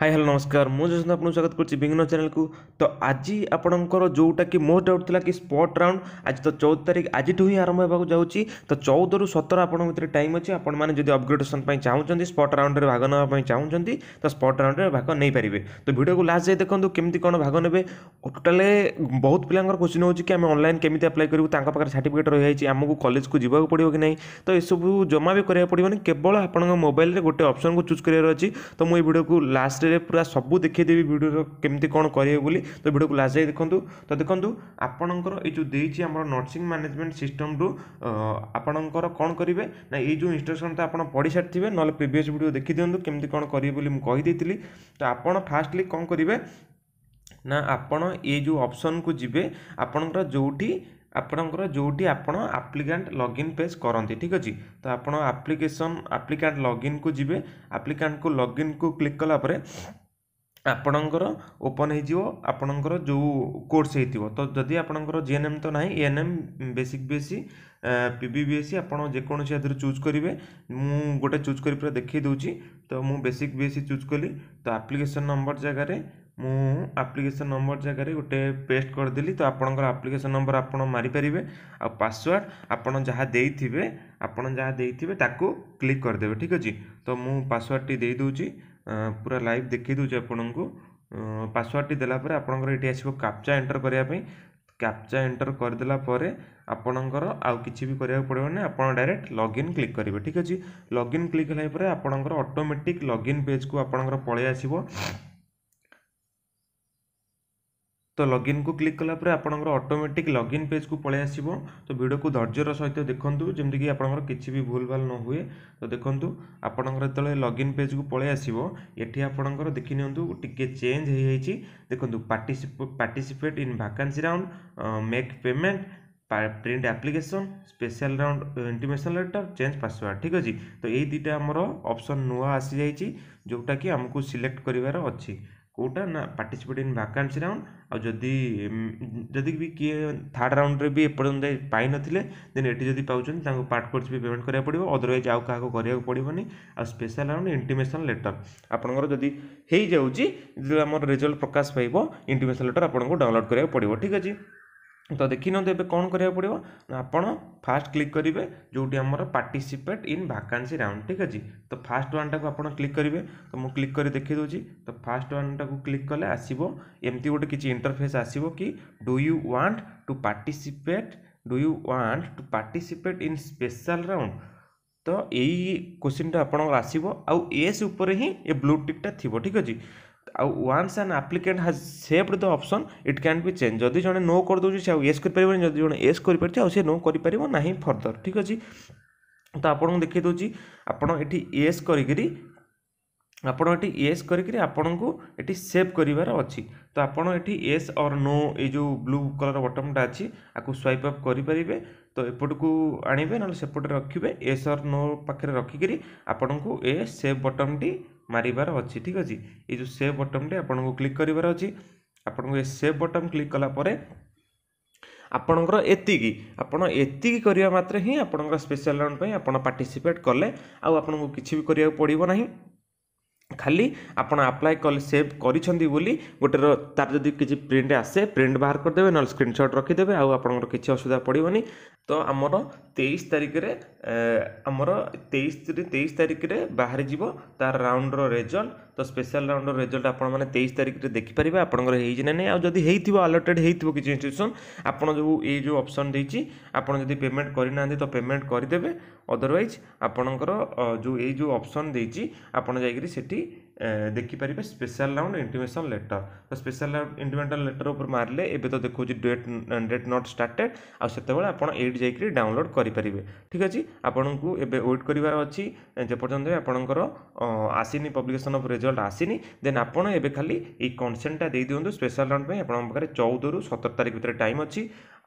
hi hello नमस्कार मुझे आप स्वागत करुच्ची विघ्न चैनल को तो आज आपर जोटा कि मोस्ट डाउट था कि स्पॉट राउंड आज तो चौदह तारीख आज तो ही आरंभ हो जाए तो चौदह रू सतर आपर टाइम अच्छे आपड़ी अपग्रेडेसन चाहूँ स्पट राउंड में भाग ना चाहते तो स्पट राउंड में भाग नहीं पारे तो भिडियो को लास्ट जाए देखो कमी कौन भाग ने टोटाल बहुत पिला क्वेश्चन हो आम अनलाइन केमी अप्लाई करूँ पाखे सार्टिफिकेट रही है आमको कलेज को जवाक पड़ो कि नहीं तो यू जमा भी करा पड़ोनी केवल आप मोबाइल में गोटे अप्सन को चूज कर अच्छी तो मुझे भिडियो को लास्ट ରେ ପୁରା ସବୁ ଦେଖେଇଦେବି ଭିଡ଼ିଓର କେମିତି କ'ଣ କରିବେ ବୋଲି ତ ଭିଡ଼ିଓକୁ ଲାଷ୍ଟ ଯାଏ ଦେଖନ୍ତୁ ତ ଦେଖନ୍ତୁ ଆପଣଙ୍କର ଏଇ ଯେଉଁ ଦେଇଛି ଆମର ନର୍ସିଂ ମ୍ୟାନେଜମେଣ୍ଟ ସିଷ୍ଟମରୁ ଆପଣଙ୍କର କ'ଣ କରିବେ ନା ଏଇ ଯେଉଁ ଇନଷ୍ଟ୍ରକ୍ସନଟା ଆପଣ ପଢ଼ି ସାରିଥିବେ ନହେଲେ ପ୍ରିଭିୟସ୍ ଭିଡ଼ିଓ ଦେଖିଦିଅନ୍ତୁ କେମିତି କ'ଣ କରିବେ ବୋଲି ମୁଁ କହିଦେଇଥିଲି ତ ଆପଣ ଫାଷ୍ଟଲି କ'ଣ କରିବେ ନା ଆପଣ ଏଇ ଯେଉଁ ଅପସନକୁ ଯିବେ ଆପଣଙ୍କର ଯେଉଁଠି आपणकर जोटी आपड़ आप्लिकाट लगइन पेज करते ठीक अच्छे तो आपत आप्लिकेसन आप्लिकाट लगइन को जी आप्लिकाट को लगइन को क्लिक कलापर आपणकर ओपन होपणकर जो कोर्स हो तो जदि आप जी एन एम तो ना N M basic BSc P BSc आप जेकोसी चूज करेंगे मुझे गोटे चूज कर देखे दूची तो मुझे बेसिक बीएससी चूज कली तो आप्लिकेसन नंबर जगह ମୁଁ ଆପ୍ଲିକେସନ୍ ନମ୍ବର ଜାଗାରେ ଗୋଟେ ପେଷ୍ଟ କରିଦେଲି ତ ଆପଣଙ୍କର ଆପ୍ଲିକେସନ୍ ନମ୍ବର ଆପଣ ମାରିପାରିବେ ଆଉ ପାସୱାର୍ଡ଼ ଆପଣ ଯାହା ଦେଇଥିବେ ଆପଣ ଯାହା ଦେଇଥିବେ ତାକୁ କ୍ଲିକ୍ କରିଦେବେ ଠିକ୍ ଅଛି ତ ମୁଁ ପାସୱାର୍ଡ଼ଟି ଦେଇଦେଉଛି ପୁରା ଲାଇଭ୍ ଦେଖାଇ ଦେଉଛି ଆପଣଙ୍କୁ ପାସୱାର୍ଡ଼ଟି ଦେଲା ପରେ ଆପଣଙ୍କର ଏଠି ଆସିବ କ୍ୟାପ୍ଚା ଏଣ୍ଟର କରିବା ପାଇଁ କ୍ୟାପ୍ଚା ଏଣ୍ଟର କରିଦେଲା ପରେ ଆପଣଙ୍କର ଆଉ କିଛି ବି କରିବାକୁ ପଡ଼ିବନି ଆପଣ ଡାଇରେକ୍ଟ ଲଗ୍ଇନ୍ କ୍ଲିକ୍ କରିବେ ଠିକ୍ ଅଛି ଲଗ୍ଇନ୍ କ୍ଲିକ୍ ହେଲା ପରେ ଆପଣଙ୍କର ଅଟୋମେଟିକ୍ ଲଗ୍ଇନ୍ ପେଜ୍କୁ ଆପଣଙ୍କର ପଳାଇ ଆସିବ ତ ଲଗ୍ଇନ୍କୁ କ୍ଲିକ୍ କଲାପରେ ଆପଣଙ୍କର ଅଟୋମେଟିକ୍ ଲଗ୍ଇନ୍ ପେଜ୍କୁ ପଳାଇ ଆସିବ ତ ଭିଡ଼ିଓକୁ ଧୈର୍ଯ୍ୟର ସହିତ ଦେଖନ୍ତୁ ଯେମିତିକି ଆପଣଙ୍କର କିଛି ବି ଭୁଲଭାଲ ନ ହୁଏ ତ ଦେଖନ୍ତୁ ଆପଣଙ୍କର ଯେତେବେଳେ ଲଗ୍ଇନ୍ ପେଜ୍କୁ ପଳାଇ ଆସିବ ଏଠି ଆପଣଙ୍କର ଦେଖିନିଅନ୍ତୁ ଟିକେ ଚେଞ୍ଜ ହେଇଯାଇଛି ଦେଖନ୍ତୁ participate in vacancy round make payment print application special round intimation letter change password ଠିକ୍ ଅଛି ତ ଏଇ ଦୁଇଟା ଆମର ଅପସନ୍ ନୂଆ ଆସିଯାଇଛି ଯେଉଁଟାକି ଆମକୁ ସିଲେକ୍ଟ କରିବାର ଅଛି କେଉଁଟା ନା ପାର୍ଟିସିପେଟ୍ ଇନ୍ ଭାକାନ୍ସି ରାଉଣ୍ଡ ଆଉ ଯଦି ଯଦି ବି କିଏ ଥାର୍ଡ଼ ରାଉଣ୍ଡରେ ବି ଏପର୍ଯ୍ୟନ୍ତ ଯାଇ ପାଇନଥିଲେ ଦେନ୍ ଏଠି ଯଦି ପାଉଛନ୍ତି ତାଙ୍କୁ ପାର୍ଟ କୋର୍ସ ବି ପେମେଣ୍ଟ କରିବାକୁ ପଡ଼ିବ ଅଦରୱାଇଜ୍ ଆଉ କାହାକୁ କରିବାକୁ ପଡ଼ିବନି ଆଉ ସ୍ପେଶାଲ୍ ରାଉଣ୍ଡ ଇଣ୍ଟିମେସନ୍ ଲେଟର୍ ଆପଣଙ୍କର ଯଦି ହେଇଯାଉଛି ଯେତେବେଳେ ଆମର ରେଜଲ୍ଟ ପ୍ରକାଶ ପାଇବ ଇଣ୍ଟିମେସନ୍ ଲେଟର୍ ଆପଣଙ୍କୁ ଡାଉନଲୋଡ଼୍ କରିବାକୁ ପଡ଼ିବ ଠିକ୍ ଅଛି तो देखते कौन करा पड़ो आपत फास्ट क्लिक करेंगे जोटी आम पार्टीसीपेट इन भाकान्सी राउंड ठीक अच्छे तो फास्ट वाटा को आप क्लिक करेंगे तो मुझे क्लिक कर देखेद तो फास्ट वाटा को क्लिक कले आसो एमती गोटे किसी इंटरफेस आसो कि do you want to participate do you want to participate in special round तो यही क्वेश्चनटा आपस आउ एस ही ब्लू टिकटा थी ठीक अच्छे ଆଉ once an applicant has saved the option it can be change ଯଦି ଜଣେ ନୋ କରିଦେଉଛି ସେ ଆଉ ୟେସ୍ କରିପାରିବନି ଯଦି ଜଣେ ୟେସ୍ କରିପାରୁଛି ଆଉ ସେ ନୋ କରିପାରିବ ନାହିଁ ଫର୍ଦର ଠିକ୍ ଅଛି ତ ଆପଣଙ୍କୁ ଦେଖାଇ ଦେଉଛି ଆପଣ ଏଠି ୟେସ୍ କରିକିରି ଆପଣ ଏଠି ୟେସ୍ କରିକିରି ଆପଣଙ୍କୁ ଏଠି ସେଭ୍ କରିବାର ଅଛି ତ ଆପଣ ଏଠି ୟେସ୍ ଅର୍ ନୋ ଏଇ ଯେଉଁ ବ୍ଲୁ କଲର୍ ବଟମ୍ଟା ଅଛି ଆକୁ ସ୍ୱାଇପ୍ ଅପ୍ କରିପାରିବେ ତ ଏପଟକୁ ଆଣିବେ ନହେଲେ ସେପଟେ ରଖିବେ ୟେସ୍ ଅର୍ ନୋ ପାଖରେ ରଖିକିରି ଆପଣଙ୍କୁ ଏ ସେଭ୍ ବଟମ୍ଟି ମାରିବାର ଅଛି ଠିକ୍ ଅଛି ଏଇ ଯେଉଁ ସେଭ୍ ବଟମ୍ଟି ଆପଣଙ୍କୁ କ୍ଲିକ୍ କରିବାର ଅଛି ଆପଣଙ୍କୁ ଏ ସେଭ୍ ବଟମ୍ କ୍ଲିକ୍ କଲା ପରେ ଆପଣଙ୍କର ଏତିକି ଆପଣ ଏତିକି କରିବା ମାତ୍ରେ ହିଁ ଆପଣଙ୍କର ସ୍ପେଶାଲ୍ ରାଉଣ୍ଡ ପାଇଁ ଆପଣ ପାର୍ଟିସିପେଟ୍ କଲେ ଆଉ ଆପଣଙ୍କୁ କିଛି ବି କରିବାକୁ ପଡ଼ିବ ନାହିଁ ଖାଲି ଆପଣ ଆପ୍ଲାଏ କଲେ ସେଭ୍ କରିଛନ୍ତି ବୋଲି ଗୋଟେ ତା'ର ଯଦି କିଛି ପ୍ରିଣ୍ଟ ଆସେ ପ୍ରିଣ୍ଟ ବାହାର କରିଦେବେ ନହେଲେ ସ୍କ୍ରିନଶଟ୍ ରଖିଦେବେ ଆଉ ଆପଣଙ୍କର କିଛି ଅସୁବିଧା ପଡ଼ିବନି ତ ଆମର ତେଇଶ ତାରିଖରେ ଆମର ତେଇଶରେ ତେଇଶ ତାରିଖରେ ବାହାରିଯିବ ତା'ର ରାଉଣ୍ଡର ରେଜଲ୍ଟ ତ ସ୍ପେଶାଲ୍ ରାଉଣ୍ଡର ରେଜଲ୍ଟ ଆପଣମାନେ ତେଇଶ ତାରିଖରେ ଦେଖିପାରିବେ ଆପଣଙ୍କର ହେଇଛି ନା ନାହିଁ ଆଉ ଯଦି ହେଇଥିବ ଆଲଟେଡ଼୍ ହେଇଥିବ କିଛି ଇନଷ୍ଟିଟ୍ୟୁସନ୍ ଆପଣ ଯେଉଁ ଏଇ ଯେଉଁ ଅପସନ୍ ଦେଇଛି ଆପଣ ଯଦି ପେମେଣ୍ଟ କରିନାହାନ୍ତି ତ ପେମେଣ୍ଟ କରିଦେବେ ଅଦରୱାଇଜ୍ ଆପଣଙ୍କର ଯେଉଁ ଏଇ ଯେଉଁ ଅପସନ୍ ଦେଇଛି ଆପଣ ଯାଇକରି ସେଠି ଦେଖିପାରିବେ ସ୍ପେଶାଲ ରାଉଣ୍ଡ ଇଣ୍ଟିମେସନ୍ ଲେଟର୍ ତ ସ୍ପେଶାଲ ରାଉଣ୍ଡ ଇଣ୍ଟିମେସନ୍ ଲେଟର୍ ଉପରେ ମାରିଲେ ଏବେ ତ ଦେଖାଉଛି ଡେଟ୍ ଡେଟ୍ ନଟ୍ ଷ୍ଟାର୍ଟେଡ଼ ଆଉ ସେତେବେଳେ ଆପଣ ଏଇଠି ଯାଇକରି ଡାଉନଲୋଡ଼ କରିପାରିବେ ଠିକ୍ ଅଛି ଆପଣଙ୍କୁ ଏବେ ୱେଟ୍ କରିବାର ଅଛି ଯେପର୍ଯ୍ୟନ୍ତ ଆପଣଙ୍କର ଆସିନି ପବ୍ଲିକେସନ୍ ଅଫ୍ ରେଜଲ୍ଟ ଆସିନି ଦେନ୍ ଆପଣ ଏବେ ଖାଲି ଏଇ କନସେଣ୍ଟଟା ଦେଇଦିଅନ୍ତୁ ସ୍ପେଶାଲ ରାଉଣ୍ଡ ପାଇଁ ଆପଣଙ୍କ ପାଖରେ ଚଉଦରୁ ସତର ତାରିଖ ଭିତରେ ଟାଇମ୍ ଅଛି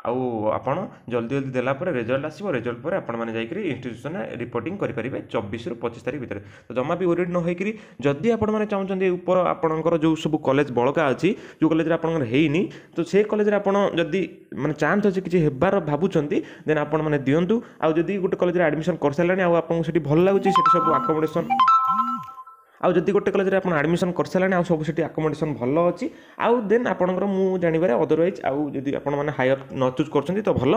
ଆଉ ଆପଣ ଜଲ୍ଦି ଜଲ୍ଦି ଦେଲା ପରେ ରେଜଲ୍ଟ ଆସିବ ରେଜଲ୍ଟ ପରେ ଆପଣମାନେ ଯାଇକରି ଇନଷ୍ଟିଚ୍ୟୁସନ୍ ରିପୋର୍ଟିଂ କରିପାରିବେ ଚବିଶରୁ ପଚିଶ ତାରିଖ ଭିତରେ ତ ଜମା ବି ଓରିଡ଼ ନ ହୋଇକରି ଯଦି ଆପଣମାନେ ଚାହୁଁଛନ୍ତି ଉପର ଆପଣଙ୍କର ଯେଉଁ ସବୁ କଲେଜ ବଳକା ଅଛି ଯେଉଁ କଲେଜରେ ଆପଣଙ୍କର ହେଇନି ତ ସେ କଲେଜରେ ଆପଣ ଯଦି ମାନେ ଚାନ୍ସ ଅଛି କିଛି ହେବାର ଭାବୁଛନ୍ତି ଦେନ୍ ଆପଣମାନେ ଦିଅନ୍ତୁ ଆଉ ଯଦି ଗୋଟେ କଲେଜରେ ଆଡ଼ମିସନ୍ କରିସାରିଲାଣି ଆଉ ଆପଣଙ୍କୁ ସେଠି ଭଲ ଲାଗୁଛି ସେଠି ସବୁ ଆକୋମୋଡେସନ୍ ଆଉ ଯଦି ଗୋଟେ କଲେଜରେ ଆପଣ ଆଡ଼ମିସନ୍ କରିସାରିଲେଣି ଆଉ ସବୁ ସେଠି ଆକୋମୋଡ଼େସନ୍ ଭଲ ଅଛି ଆଉ ଦେନ୍ ଆପଣଙ୍କର ମୁଁ ଜାଣିବାରେ ଅଦରୱାଇଜ୍ ଆଉ ଯଦି ଆପଣମାନେ ହାୟର୍ ନ ଚୁଜ୍ କରୁଛନ୍ତି ତ ଭଲ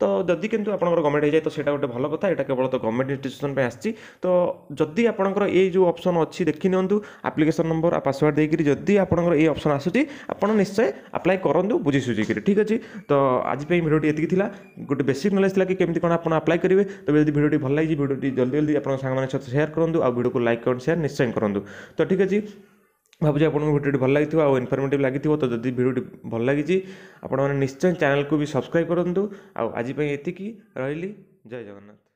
ତ ଯଦି କିନ୍ତୁ ଆପଣଙ୍କର ଗଭର୍ଣ୍ଣମେଣ୍ଟ ହେଇଯାଏ ତ ସେଇଟା ଗୋଟେ ଭଲ କଥା ଏଇଟା କେବଳ ତ ଗଭର୍ଣ୍ଣମେଣ୍ଟ ଇନଷ୍ଟିଚ୍ୟୁସନ୍ ପାଇଁ ଆସିଛି ତ ଯଦି ଆପଣଙ୍କର ଏଇ ଯେଉଁ ଅପସନ୍ ଅଛି ଦେଖିନିଅନ୍ତୁ ଆପ୍ଲିକେସନ୍ ନମ୍ବର ଆଉ ପାସୱାର୍ଡ଼ ଦେଇକିରି ଯଦି ଆପଣଙ୍କର ଏଇ ଅପସନ୍ ଆସୁଛି ଆପଣ ନିଶ୍ଚୟ ଆପ୍ଲାଏ କରନ୍ତୁ ବୁଝି ବୁଝିସୁଝିକିରି ଠିକ୍ ଅଛି ତ ଆଜି ପାଇଁ ଭିଡ଼ିଓଟି ଏତିକି ଥିଲା ଗୋଟେ ବେସିକ୍ ନଲେଜ୍ ଥିଲା କି କେମିତି କ'ଣ ଆପଣ ଆପ୍ଲାଏ କରିବେ ତେବେ ଯଦି ଭିଡ଼ିଓଟି ଭଲ ଲାଗିଛି ଭିଡ଼ିଓଟି ଜଲ୍ଦି ଜଲ୍ଦି ଆପଣଙ୍କ ସାଙ୍ଗମାନଙ୍କ ସହିତ ସେୟାର କରନ୍ତୁ ଆଉ ଭିଡ଼ିଓକୁ ଲାଇକ୍ କରନ୍ତୁ ସେୟାର ନିଶ୍ଚୟ କରନ୍ତୁ କରନ୍ତୁ ତ ଠିକ୍ ଅଛି ଭାବୁଛି ଆପଣଙ୍କୁ ଭିଡ଼ିଓଟି ଭଲ ଲାଗିଥିବ ଆଉ ଇନଫର୍ମେଟିଭ୍ ଲାଗିଥିବ ତ ଯଦି ଭିଡ଼ିଓଟି ଭଲ ଲାଗିଛି ଆପଣମାନେ ନିଶ୍ଚୟ ଚ୍ୟାନେଲ୍କୁ ବି ସବସ୍କ୍ରାଇବ୍ କରନ୍ତୁ ଆଉ ଆଜି ପାଇଁ ଏତିକି ରହିଲି ଜୟ ଜଗନ୍ନାଥ